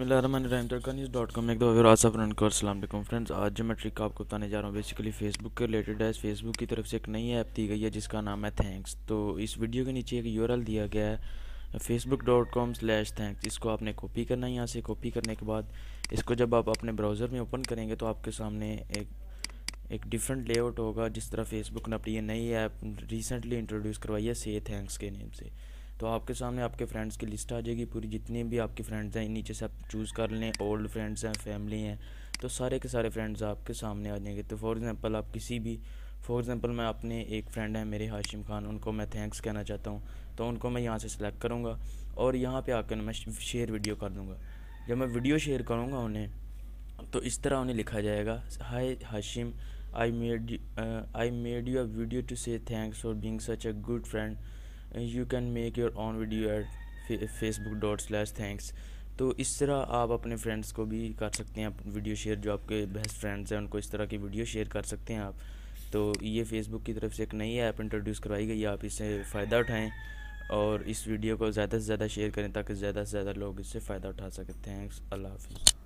बसमीम्स dot com एक दफ़ा आसफ रनकर अल्लाम फ्रेंड्स आज जो मैं ट्रिक आपको बताने जा रहा हूँ बेसिकली फेसबुक के रिलेटेड है फेसबुक की तरफ से एक नई ऐप दी गई है जिसका नाम है थैंक्स तो इस वीडियो के नीचे एक यूआरएल दिया गया है Facebook dot com slash thanks इसको आपने कॉपी करना है यहाँ से कॉपी करने के बाद इसको जब आप अपने ब्राउज़र में ओपन करेंगे तो आपके सामने एक एक डिफरेंट लेआउट होगा जिस तरह फेसबुक ने अपनी ये नई ऐप रिसेंटली इंट्रोड्यूस करवाई है से थैंक्स के नेम से तो आपके सामने आपके फ्रेंड्स की लिस्ट आ जाएगी पूरी जितने भी आपके फ्रेंड्स हैं नीचे से आप चूज़ कर लें ओल्ड फ्रेंड्स हैं फैमिली हैं तो सारे के सारे फ्रेंड्स आपके सामने आ जाएंगे तो फॉर एग्ज़ाम्पल आप किसी भी फॉर एग्ज़ाम्पल मैं अपने एक फ्रेंड हैं मेरे हाशिम खान उनको मैं थैंक्स कहना चाहता हूँ तो उनको मैं यहाँ से सिलेक्ट करूँगा और यहाँ पर आकर मैं शेयर वीडियो कर दूँगा जब मैं वीडियो शेयर करूँगा उन्हें तो इस तरह उन्हें लिखा जाएगा hi Hashim I made I made you a video to say thanks for being such a good friend you can make your own video at Facebook dot slash thanks तो इस तरह आप अपने फ्रेंड्स को भी कर सकते हैं वीडियो शेयर जो आपके बेस्ट फ्रेंड्स हैं उनको इस तरह की वीडियो शेयर कर सकते हैं आप तो ये फेसबुक की तरफ से एक नई ऐप इंट्रोड्यूस करवाई गई आप इससे फ़ायदा उठाएँ और इस वीडियो को ज़्यादा से ज़्यादा शेयर करें ताकि ज़्यादा से ज़्यादा लोग इससे फ़ायदा उठा सकें थैंक्स अल्लाह हाफिज़